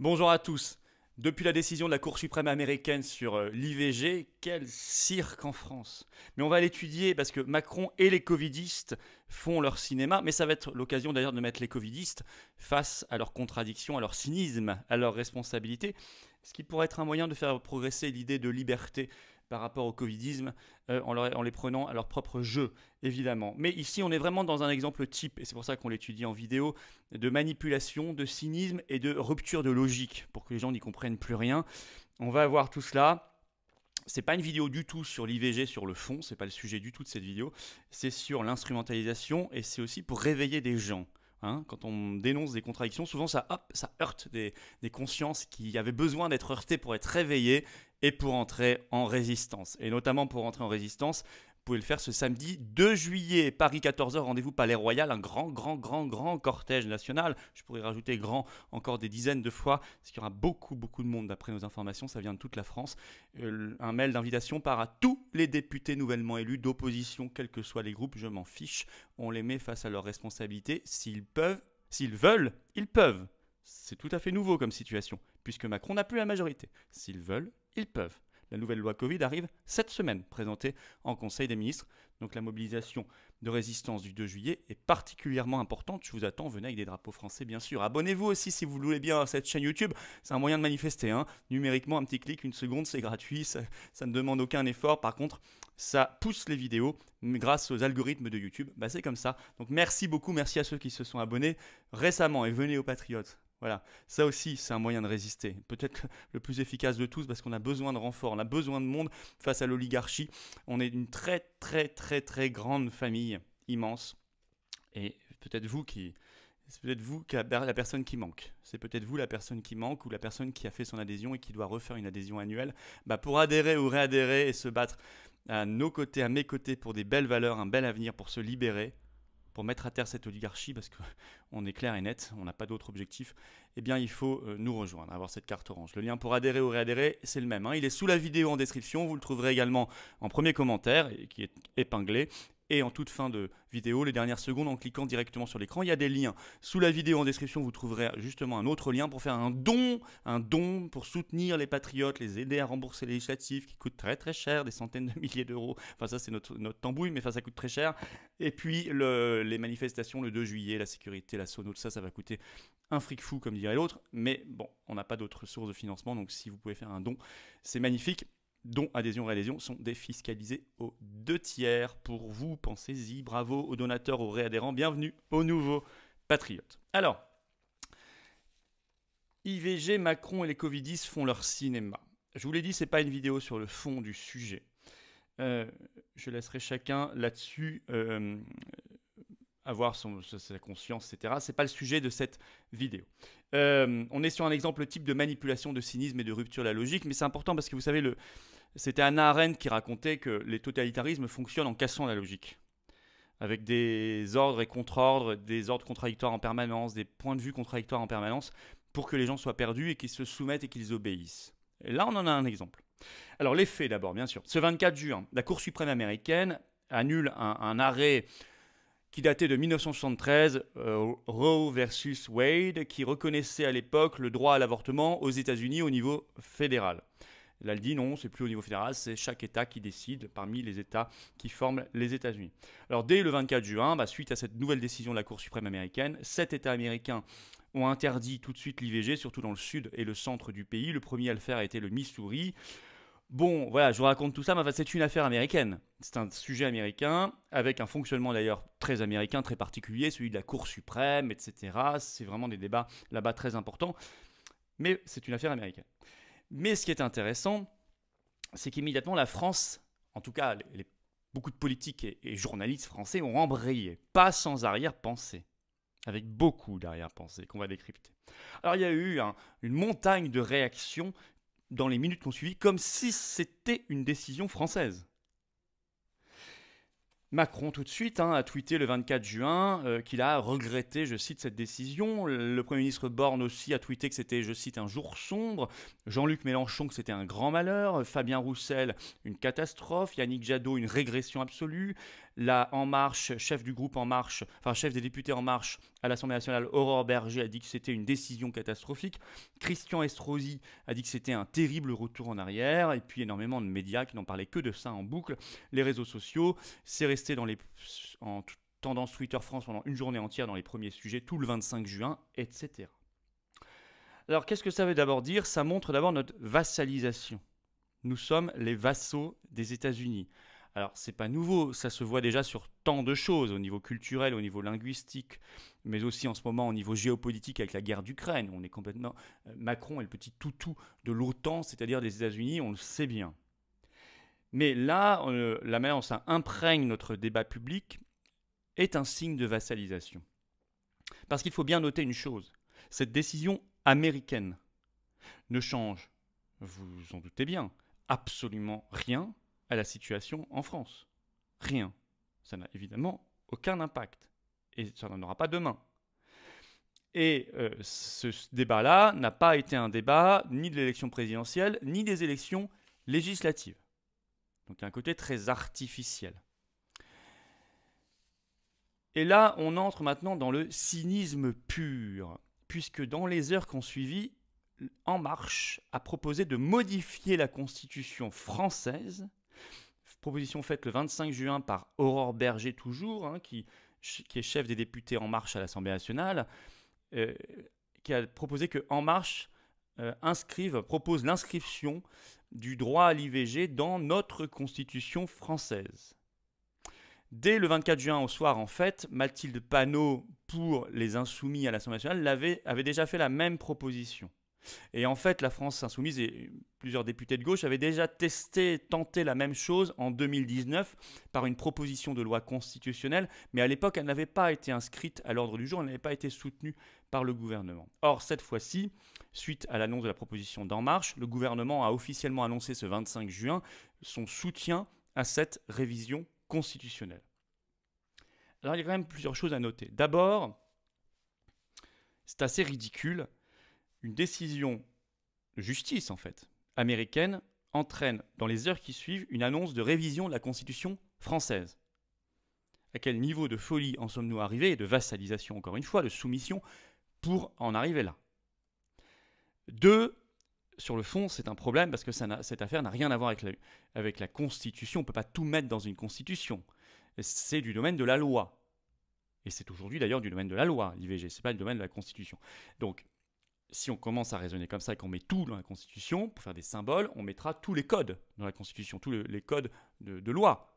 Bonjour à tous. Depuis la décision de la Cour suprême américaine sur euh, l'IVG, quel cirque en France. Mais on va l'étudier parce que Macron et les Covidistes font leur cinéma, mais ça va être l'occasion d'ailleurs de mettre les Covidistes face à leurs contradictions, à leur cynisme, à leurs responsabilités, ce qui pourrait être un moyen de faire progresser l'idée de liberté par rapport au Covidisme euh, en, en, les prenant à leur propre jeu, évidemment. Mais ici, on est vraiment dans un exemple type, et c'est pour ça qu'on l'étudie en vidéo, de manipulation, de cynisme et de rupture de logique, pour que les gens n'y comprennent plus rien. On va voir tout cela. C'est pas une vidéo du tout sur l'IVG sur le fond, c'est pas le sujet du tout de cette vidéo. C'est sur l'instrumentalisation et c'est aussi pour réveiller des gens. Hein, quand on dénonce des contradictions, souvent ça, heurte des consciences qui avaient besoin d'être heurtées pour être réveillées et pour entrer en résistance. Et notamment pour entrer en résistance, vous pouvez le faire ce samedi 2 juillet, Paris 14h, rendez-vous Palais Royal, un grand, grand, grand, grand cortège national. Je pourrais rajouter grand encore des dizaines de fois, parce qu'il y aura beaucoup, beaucoup de monde d'après nos informations, ça vient de toute la France. Euh, un mail d'invitation part à tous les députés nouvellement élus, d'opposition, quels que soient les groupes, je m'en fiche. On les met face à leurs responsabilités. S'ils peuvent, s'ils veulent, ils peuvent. C'est tout à fait nouveau comme situation, puisque Macron n'a plus la majorité. S'ils veulent, ils peuvent. La nouvelle loi Covid arrive cette semaine, présentée en Conseil des ministres. Donc la mobilisation de résistance du 2 juillet est particulièrement importante. Je vous attends, venez avec des drapeaux français, bien sûr. Abonnez-vous aussi si vous voulez bien à cette chaîne YouTube. C'est un moyen de manifester. Hein. Numériquement, un petit clic, une seconde, c'est gratuit. Ça, ne demande aucun effort. Par contre, ça pousse les vidéos grâce aux algorithmes de YouTube. Bah, c'est comme ça. Donc merci beaucoup, merci à ceux qui se sont abonnés récemment et venez aux Patriotes. Voilà, ça aussi, c'est un moyen de résister. Peut-être le plus efficace de tous, parce qu'on a besoin de renfort, on a besoin de monde face à l'oligarchie. On est une très, très, très, très grande famille, immense. Et peut-être vous qui, c'est peut-être vous qui bah, la personne qui manque. C'est peut-être vous la personne qui manque ou la personne qui a fait son adhésion et qui doit refaire une adhésion annuelle bah pour adhérer ou réadhérer et se battre à nos côtés, à mes côtés pour des belles valeurs, un bel avenir, pour se libérer pour mettre à terre cette oligarchie, parce qu'on est clair et net, on n'a pas d'autre objectif, eh bien il faut euh, nous rejoindre, avoir cette carte orange. Le lien pour adhérer ou réadhérer, c'est le même. Hein. Il est sous la vidéo en description, vous le trouverez également en premier commentaire, qui est épinglé, et en toute fin de vidéo, les dernières secondes, en cliquant directement sur l'écran. Il y a des liens. Sous la vidéo en description, vous trouverez justement un autre lien pour faire un don, un don pour soutenir les patriotes, les aider à rembourser les législatives qui coûtent très très cher, des centaines de milliers d'euros. Enfin, ça, c'est notre, notre tambouille, mais ça coûte très cher. Et puis, les manifestations le 2 juillet, la sécurité, la sono, tout ça, ça va coûter un fric fou, comme dirait l'autre. Mais bon, on n'a pas d'autres sources de financement, donc si vous pouvez faire un don, c'est magnifique dont adhésion réadhésion sont défiscalisés aux deux tiers. Pour vous, pensez-y, bravo aux donateurs, aux réadhérents, bienvenue aux nouveaux patriotes. Alors, IVG, Macron et les Covidis font leur cinéma. Je vous l'ai dit, c'est pas une vidéo sur le fond du sujet. Euh, je laisserai chacun là-dessus euh, avoir sa conscience, etc. C'est pas le sujet de cette vidéo. Euh, on est sur un exemple type de manipulation, de cynisme et de rupture de la logique, mais c'est important parce que vous savez, c'était Anna Arendt qui racontait que les totalitarismes fonctionnent en cassant la logique, avec des ordres et contre-ordres, des ordres contradictoires en permanence, des points de vue contradictoires en permanence, pour que les gens soient perdus et qu'ils se soumettent et qu'ils obéissent. Et là, on en a un exemple. Alors, les faits d'abord, bien sûr. Ce 24 juin, la Cour suprême américaine annule un arrêt qui datait de 1973, euh, Roe versus Wade, qui reconnaissait à l'époque le droit à l'avortement aux États-Unis au niveau fédéral. Là, elle dit non, c'est plus au niveau fédéral, c'est chaque État qui décide parmi les États qui forment les États-Unis. Alors, dès le 24 juin, bah, suite à cette nouvelle décision de la Cour suprême américaine, sept États américains ont interdit tout de suite l'IVG, surtout dans le sud et le centre du pays. Le premier à le faire a été le Missouri. Bon, voilà, je vous raconte tout ça, mais c'est une affaire américaine. C'est un sujet américain, avec un fonctionnement d'ailleurs très américain, très particulier, celui de la Cour suprême, etc. C'est vraiment des débats là-bas très importants. Mais c'est une affaire américaine. Mais ce qui est intéressant, c'est qu'immédiatement, la France, en tout cas, beaucoup de politiques et, journalistes français ont embrayé, pas sans arrière-pensée, avec beaucoup d'arrière-pensée qu'on va décrypter. Alors, il y a eu une montagne de réactions dans les minutes qu'on suivit, comme si c'était une décision française. Macron tout de suite hein, a tweeté le 24 juin euh, qu'il a regretté, je cite, cette décision. Le Premier ministre Borne aussi a tweeté que c'était, je cite, un jour sombre. Jean-Luc Mélenchon que c'était un grand malheur. Fabien Roussel, une catastrophe. Yannick Jadot, une régression absolue la En Marche, chef du groupe En Marche, enfin chef des députés En Marche à l'Assemblée nationale, Aurore Berger a dit que c'était une décision catastrophique. Christian Estrosi a dit que c'était un terrible retour en arrière. Et puis énormément de médias qui n'en parlaient que de ça en boucle. Les réseaux sociaux, c'est resté dans en tendance Twitter France pendant une journée entière dans les premiers sujets, tout le 25 juin, etc. Alors qu'est-ce que ça veut d'abord dire Ça montre d'abord notre vassalisation. Nous sommes les vassaux des États-Unis. Alors, c'est pas nouveau, ça se voit déjà sur tant de choses, au niveau culturel, au niveau linguistique, mais aussi en ce moment au niveau géopolitique avec la guerre d'Ukraine. On est complètement. Euh, Macron est le petit toutou de l'OTAN, c'est-à-dire des États-Unis, on le sait bien. Mais là, euh, la manière dont ça imprègne notre débat public est un signe de vassalisation. Parce qu'il faut bien noter une chose cette décision américaine ne change, vous en doutez bien, absolument rien à la situation en France. Rien. Ça n'a évidemment aucun impact. Et ça n'en aura pas demain. Et euh, ce débat-là n'a pas été un débat ni de l'élection présidentielle, ni des élections législatives. Donc il y a un côté très artificiel. Et là, on entre maintenant dans le cynisme pur, puisque dans les heures qui ont suivi, En Marche a proposé de modifier la constitution française proposition faite le 25 juin par Aurore Berger toujours, hein, qui, est chef des députés En Marche à l'Assemblée nationale, euh, qui a proposé que En Marche euh, inscrive, propose l'inscription du droit à l'IVG dans notre Constitution française. Dès le 24 juin au soir, en fait, Mathilde Panot, pour les Insoumis à l'Assemblée nationale, avait déjà fait la même proposition. Et en fait, la France insoumise et plusieurs députés de gauche avaient déjà testé, tenté la même chose en 2019 par une proposition de loi constitutionnelle, mais à l'époque, elle n'avait pas été inscrite à l'ordre du jour, elle n'avait pas été soutenue par le gouvernement. Or, cette fois-ci, suite à l'annonce de la proposition d'En Marche, le gouvernement a officiellement annoncé ce 25 juin son soutien à cette révision constitutionnelle. Alors, il y a quand même plusieurs choses à noter. D'abord, c'est assez ridicule une décision de justice, en fait, américaine, entraîne dans les heures qui suivent une annonce de révision de la Constitution française. À quel niveau de folie en sommes-nous arrivés, de vassalisation encore une fois, de soumission, pour en arriver là Deux, sur le fond, c'est un problème parce que cette affaire n'a rien à voir avec la, avec la Constitution. On ne peut pas tout mettre dans une Constitution. C'est du domaine de la loi. Et c'est aujourd'hui d'ailleurs du domaine de la loi, l'IVG. Ce n'est pas le domaine de la Constitution. Donc, si on commence à raisonner comme ça et qu'on met tout dans la Constitution, pour faire des symboles, on mettra tous les codes dans la Constitution, tous les codes de, de loi.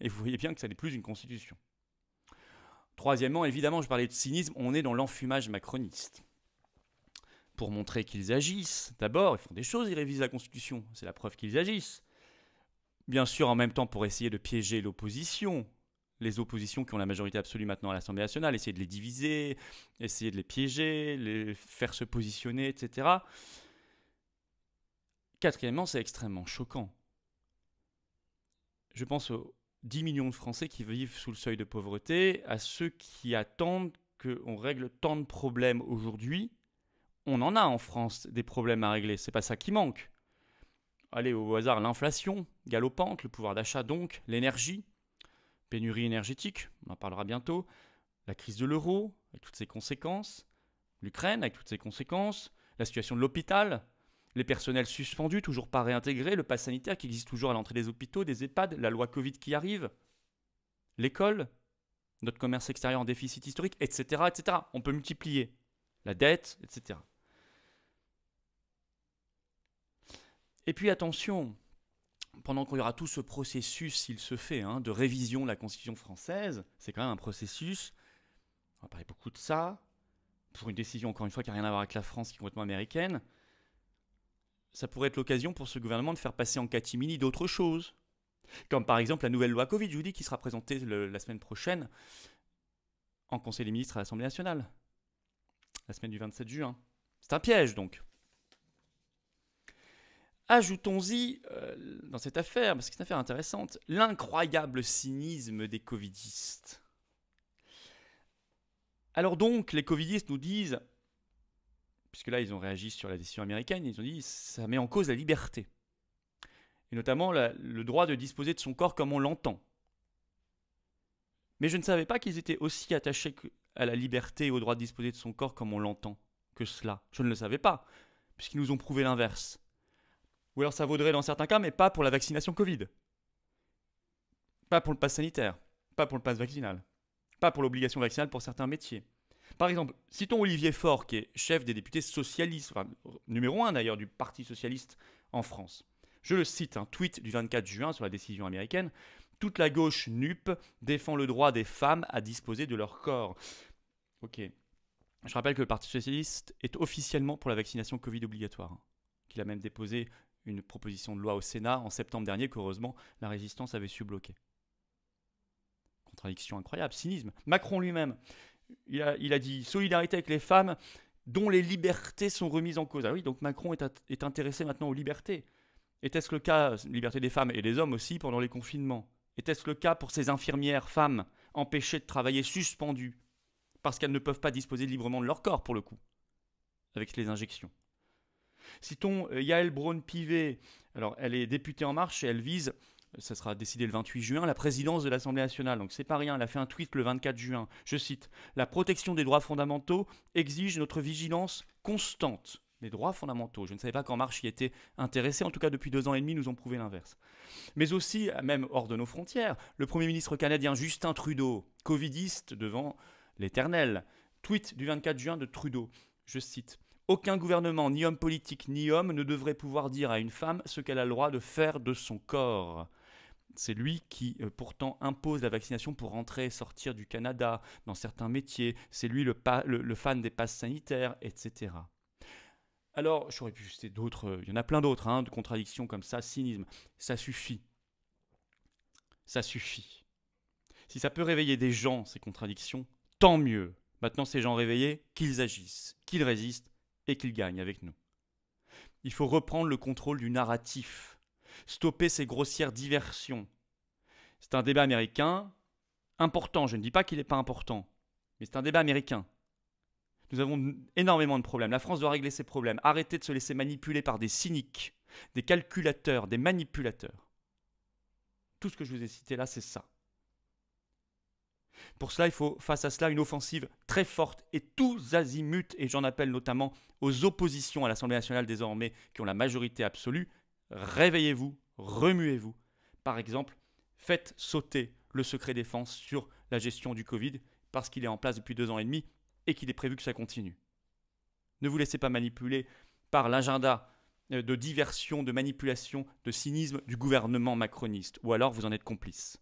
Et vous voyez bien que ça n'est plus une Constitution. Troisièmement, évidemment, je parlais de cynisme, on est dans l'enfumage macroniste. Pour montrer qu'ils agissent, d'abord, ils font des choses, ils révisent la Constitution, c'est la preuve qu'ils agissent. Bien sûr, en même temps, pour essayer de piéger l'opposition, les oppositions qui ont la majorité absolue maintenant à l'Assemblée nationale, essayer de les diviser, essayer de les piéger, les faire se positionner, etc. Quatrièmement, c'est extrêmement choquant. Je pense aux 10 millions de Français qui vivent sous le seuil de pauvreté, à ceux qui attendent qu'on règle tant de problèmes aujourd'hui. On en a en France des problèmes à régler, c'est pas ça qui manque. Allez au hasard, l'inflation galopante, le pouvoir d'achat donc, l'énergie, Pénurie énergétique, on en parlera bientôt. La crise de l'euro, avec toutes ses conséquences. L'Ukraine, avec toutes ses conséquences. La situation de l'hôpital, les personnels suspendus, toujours pas réintégrés, le pass sanitaire qui existe toujours à l'entrée des hôpitaux, des EHPAD, la loi Covid qui arrive, l'école, notre commerce extérieur en déficit historique, etc., etc. On peut multiplier la dette, etc. Et puis attention, pendant qu'il y aura tout ce processus, s'il se fait, hein, de révision de la Constitution française, c'est quand même un processus, on va parler beaucoup de ça, pour une décision, encore une fois, qui n'a rien à voir avec la France, qui est complètement américaine, ça pourrait être l'occasion pour ce gouvernement de faire passer en catimini d'autres choses. Comme par exemple la nouvelle loi Covid, je vous dis, qui sera présentée la semaine prochaine en Conseil des ministres à l'Assemblée nationale, la semaine du 27 juin. C'est un piège donc. Ajoutons-y, euh, dans cette affaire, parce que c'est une affaire intéressante, l'incroyable cynisme des covidistes. Alors donc, les covidistes nous disent, puisque là ils ont réagi sur la décision américaine, ils ont dit ça met en cause la liberté, et notamment le droit de disposer de son corps comme on l'entend. Mais je ne savais pas qu'ils étaient aussi attachés à la liberté et au droit de disposer de son corps comme on l'entend que cela. Je ne le savais pas, puisqu'ils nous ont prouvé l'inverse. Ou alors ça vaudrait dans certains cas, mais pas pour la vaccination Covid. Pas pour le pass sanitaire, pas pour le pass vaccinal, pas pour l'obligation vaccinale pour certains métiers. Par exemple, citons Olivier Faure, qui est chef des députés socialistes, numéro un d'ailleurs du Parti socialiste en France. Je le cite, un tweet du 24 juin sur la décision américaine. Toute la gauche NUP défend le droit des femmes à disposer de leur corps. Ok. Je rappelle que le Parti socialiste est officiellement pour la vaccination Covid obligatoire, hein, qu'il a même déposé une proposition de loi au Sénat en septembre dernier qu'heureusement la résistance avait su bloquer. Contradiction incroyable, cynisme. Macron lui-même, il a, dit solidarité avec les femmes dont les libertés sont remises en cause. Ah oui, donc Macron est, est intéressé maintenant aux libertés. Était-ce le cas, liberté des femmes et des hommes aussi, pendant les confinements Était-ce le cas pour ces infirmières femmes empêchées de travailler suspendues parce qu'elles ne peuvent pas disposer librement de leur corps pour le coup, avec les injections Citons euh, Yael Braun-Pivet. Alors, elle est députée En Marche et elle vise euh, ça sera décidé le 28 juin, la présidence de l'Assemblée nationale. Donc c'est pas rien, elle a fait un tweet le 24 juin. Je cite La protection des droits fondamentaux exige notre vigilance constante. Les droits fondamentaux. Je ne savais pas qu'En Marche y était intéressé. En tout cas, depuis deux ans et demi, nous ont prouvé l'inverse. Mais aussi, euh, même hors de nos frontières, le Premier ministre canadien Justin Trudeau, covidiste devant l'éternel. Tweet du 24 juin de Trudeau. Je cite aucun gouvernement, ni homme politique, ni homme, ne devrait pouvoir dire à une femme ce qu'elle a le droit de faire de son corps. C'est lui qui euh, pourtant impose la vaccination pour rentrer et sortir du Canada, dans certains métiers. C'est lui le, fan des passes sanitaires, etc. Alors, j'aurais pu citer d'autres, euh, il y en a plein d'autres, hein, de contradictions comme ça, cynisme. Ça suffit. Ça suffit. Si ça peut réveiller des gens, ces contradictions, tant mieux. Maintenant, ces gens réveillés, qu'ils agissent, qu'ils résistent, et qu'il gagne avec nous. Il faut reprendre le contrôle du narratif, stopper ces grossières diversions. C'est un débat américain important, je ne dis pas qu'il n'est pas important, mais c'est un débat américain. Nous avons énormément de problèmes. La France doit régler ses problèmes, arrêter de se laisser manipuler par des cyniques, des calculateurs, des manipulateurs. Tout ce que je vous ai cité là, c'est ça. Pour cela, il faut face à cela une offensive très forte et tous azimuts, et j'en appelle notamment aux oppositions à l'Assemblée nationale désormais qui ont la majorité absolue, réveillez-vous, remuez-vous. Par exemple, faites sauter le secret défense sur la gestion du Covid parce qu'il est en place depuis deux ans et demi et qu'il est prévu que ça continue. Ne vous laissez pas manipuler par l'agenda euh, de diversion, de manipulation, de cynisme du gouvernement macroniste, ou alors vous en êtes complice.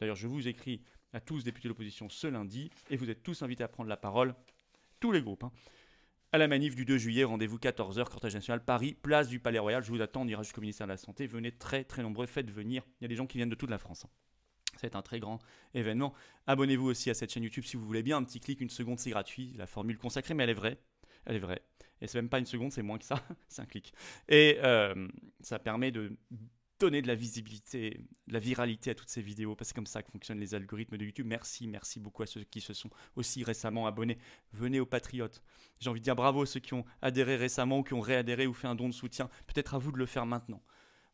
D'ailleurs, je vous écris à tous députés de l'opposition ce lundi, et vous êtes tous invités à prendre la parole, tous les groupes. Hein. À la manif du 2 juillet, rendez-vous 14h, cortège national Paris, place du Palais Royal. Je vous attends, on ira jusqu'au ministère de la Santé. Venez très très nombreux, faites venir. Il y a des gens qui viennent de toute la France. Hein. C'est un très grand événement. Abonnez-vous aussi à cette chaîne YouTube si vous voulez bien. Un petit clic, une seconde, c'est gratuit. La formule consacrée, mais elle est vraie. Elle est vraie. Et c'est même pas une seconde, c'est moins que ça. c'est un clic. Et euh, ça permet de donner de la visibilité, de la viralité à toutes ces vidéos, parce que c'est comme ça que fonctionnent les algorithmes de YouTube. Merci, merci beaucoup à ceux qui se sont aussi récemment abonnés. Venez aux Patriotes. J'ai envie de dire bravo à ceux qui ont adhéré récemment ou qui ont réadhéré ou fait un don de soutien. Peut-être à vous de le faire maintenant.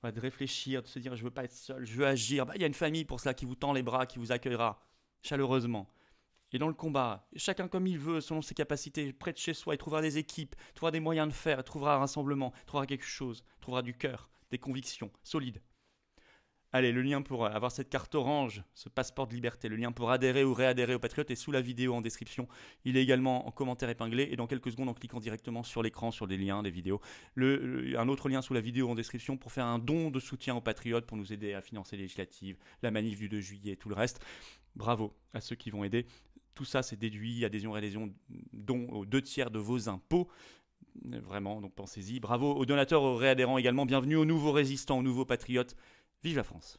de réfléchir, de se dire je veux pas être seul, je veux agir. Bah, il y a une famille pour cela qui vous tend les bras, qui vous accueillera chaleureusement. Et dans le combat, chacun comme il veut, selon ses capacités, près de chez soi, il trouvera des équipes, trouvera des moyens de faire, trouvera un rassemblement, trouvera quelque chose, trouvera du cœur, des convictions solides. Allez, le lien pour euh, avoir cette carte orange, ce passeport de liberté, le lien pour adhérer ou réadhérer aux Patriotes est sous la vidéo en description. Il est également en commentaire épinglé et dans quelques secondes en cliquant directement sur l'écran, sur les liens, des vidéos. Le, un autre lien sous la vidéo en description pour faire un don de soutien aux Patriotes pour nous aider à financer les législatives, la manif du 2 juillet et tout le reste. Bravo à ceux qui vont aider. Tout ça, c'est déduit, adhésion, réadhésion, don aux deux tiers de vos impôts. Vraiment, donc pensez-y. Bravo aux donateurs, aux réadhérents également. Bienvenue aux nouveaux résistants, aux nouveaux patriotes. Vive la France.